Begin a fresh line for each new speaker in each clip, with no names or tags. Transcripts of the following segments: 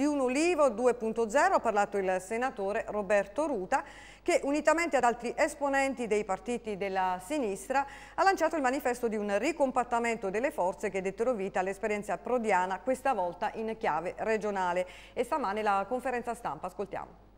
di un ulivo 2.0 ha parlato il senatore Roberto Ruta che unitamente ad altri esponenti dei partiti della sinistra ha lanciato il manifesto di un ricompattamento delle forze che dettero vita all'esperienza prodiana questa volta in chiave regionale e stamane la conferenza stampa. Ascoltiamo.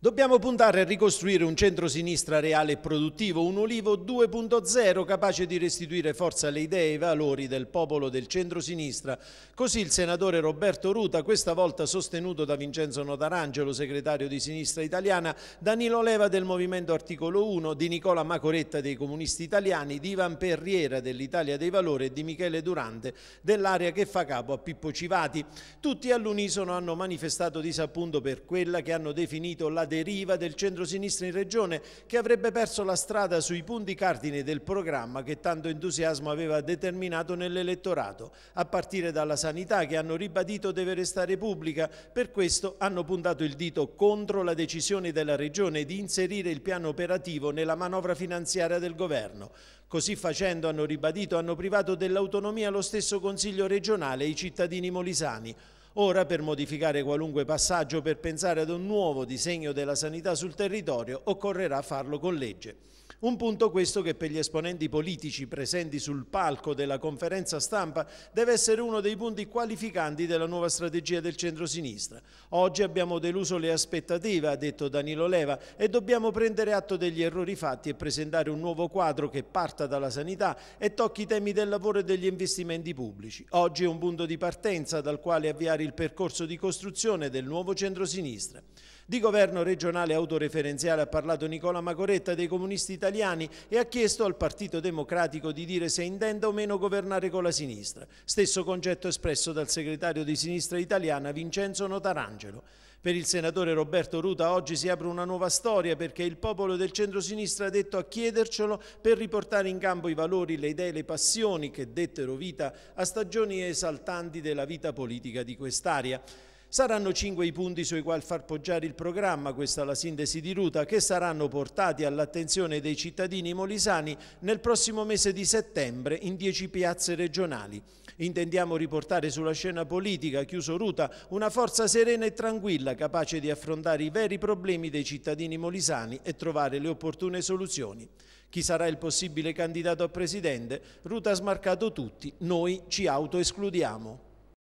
Dobbiamo puntare a ricostruire un centro-sinistra reale e produttivo, un Olivo 2.0 capace di restituire forza alle idee e ai valori del popolo del centro-sinistra. Così il senatore Roberto Ruta, questa volta sostenuto da Vincenzo Notarangelo, segretario di Sinistra Italiana, Danilo Leva del Movimento Articolo 1, di Nicola Macoretta dei Comunisti Italiani, di Ivan Perriera dell'Italia dei Valori e di Michele Durante dell'area che fa capo a Pippo Civati. Tutti all'unisono hanno manifestato disappunto per quella che hanno definito la deriva del centro-sinistra in regione che avrebbe perso la strada sui punti cardini del programma che tanto entusiasmo aveva determinato nell'elettorato, a partire dalla sanità che hanno ribadito deve restare pubblica, per questo hanno puntato il dito contro la decisione della regione di inserire il piano operativo nella manovra finanziaria del governo. Così facendo hanno ribadito hanno privato dell'autonomia lo stesso Consiglio regionale e i cittadini molisani. Ora, per modificare qualunque passaggio per pensare ad un nuovo disegno della sanità sul territorio, occorrerà farlo con legge. Un punto questo che per gli esponenti politici presenti sul palco della conferenza stampa deve essere uno dei punti qualificanti della nuova strategia del centro-sinistra. Oggi abbiamo deluso le aspettative, ha detto Danilo Leva, e dobbiamo prendere atto degli errori fatti e presentare un nuovo quadro che parta dalla sanità e tocchi i temi del lavoro e degli investimenti pubblici. Oggi è un punto di partenza dal quale avviare completare il percorso di costruzione del nuovo centrosinistra. Di governo regionale autoreferenziale ha parlato Nicola Magoretta dei comunisti italiani e ha chiesto al Partito Democratico di dire se intenda o meno governare con la sinistra. Stesso concetto espresso dal segretario di Sinistra Italiana Vincenzo Notarangelo. Per il senatore Roberto Ruta oggi si apre una nuova storia perché il popolo del centrosinistra ha detto a chiedercelo per riportare in campo i valori, le idee, le passioni che dettero vita a stagioni esaltanti della vita politica di quest'area. Saranno cinque i punti sui quali far poggiare il programma, questa la sintesi di Ruta, che saranno portati all'attenzione dei cittadini molisani nel prossimo mese di settembre in dieci piazze regionali. Intendiamo riportare sulla scena politica, chiuso Ruta, una forza serena e tranquilla capace di affrontare i veri problemi dei cittadini molisani e trovare le opportune soluzioni. Chi sarà il possibile candidato a presidente? Ruta ha smarcato tutti, noi ci autoescludiamo.